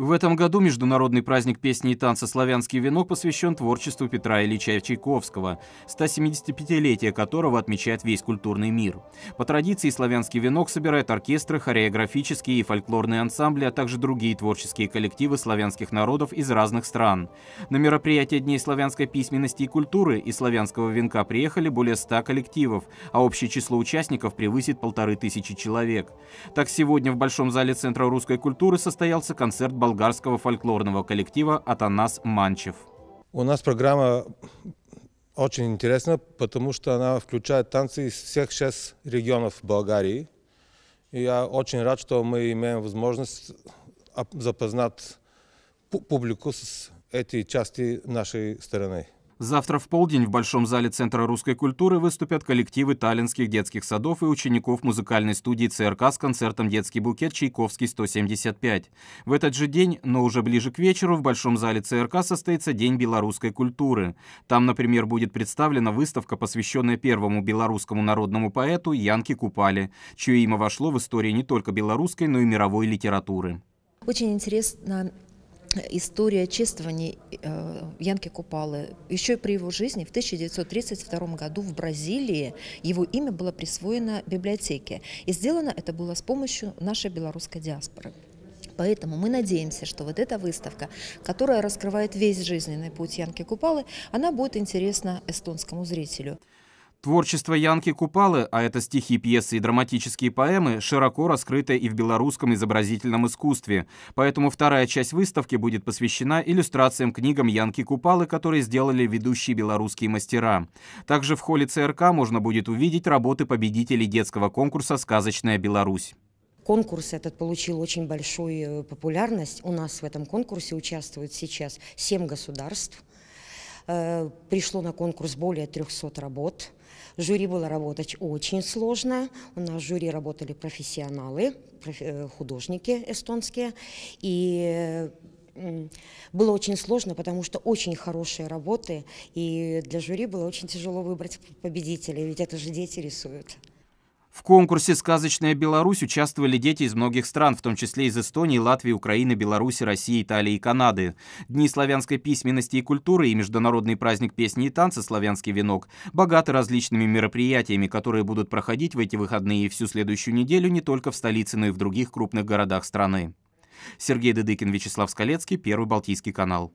В этом году международный праздник песни и танца «Славянский венок» посвящен творчеству Петра Ильича Чайковского, 175-летие которого отмечает весь культурный мир. По традиции «Славянский венок» собирает оркестры, хореографические и фольклорные ансамбли, а также другие творческие коллективы славянских народов из разных стран. На мероприятие Дней славянской письменности и культуры и «Славянского венка» приехали более 100 коллективов, а общее число участников превысит полторы тысячи человек. Так сегодня в Большом зале Центра русской культуры состоялся концерт «Балкан» болгарского фольклорного коллектива «Атанас Манчев». У нас программа очень интересна, потому что она включает танцы из всех шесть регионов Болгарии. И я очень рад, что мы имеем возможность запознать публику с этой части нашей страны. Завтра в полдень в Большом зале Центра русской культуры выступят коллективы таллинских детских садов и учеников музыкальной студии ЦРК с концертом «Детский букет» Чайковский 175. В этот же день, но уже ближе к вечеру, в Большом зале ЦРК состоится День белорусской культуры. Там, например, будет представлена выставка, посвященная первому белорусскому народному поэту Янке Купале, чье имя вошло в историю не только белорусской, но и мировой литературы. Очень интересно история чествования э, Янки Купалы. Еще при его жизни в 1932 году в Бразилии его имя было присвоено библиотеке. И сделано это было с помощью нашей белорусской диаспоры. Поэтому мы надеемся, что вот эта выставка, которая раскрывает весь жизненный путь Янки Купалы, она будет интересна эстонскому зрителю. Творчество Янки Купалы, а это стихи, пьесы и драматические поэмы, широко раскрыто и в белорусском изобразительном искусстве. Поэтому вторая часть выставки будет посвящена иллюстрациям книгам Янки Купалы, которые сделали ведущие белорусские мастера. Также в холле ЦРК можно будет увидеть работы победителей детского конкурса «Сказочная Беларусь». Конкурс этот получил очень большую э, популярность. У нас в этом конкурсе участвуют сейчас семь государств – Э, пришло на конкурс более 300 работ. Жюри было работать очень сложно. У нас в жюри работали профессионалы, э, художники эстонские. И было очень сложно, потому что очень хорошие работы, и для жюри было очень тяжело выбрать победителей, ведь это же дети рисуют. В конкурсе «Сказочная Беларусь» участвовали дети из многих стран, в том числе из Эстонии, Латвии, Украины, Беларуси, России, Италии и Канады. Дни славянской письменности и культуры и международный праздник песни и танца «Славянский венок» богаты различными мероприятиями, которые будут проходить в эти выходные и всю следующую неделю не только в столице, но и в других крупных городах страны. Сергей Дедыкин, Вячеслав Скалецкий, Первый Балтийский канал.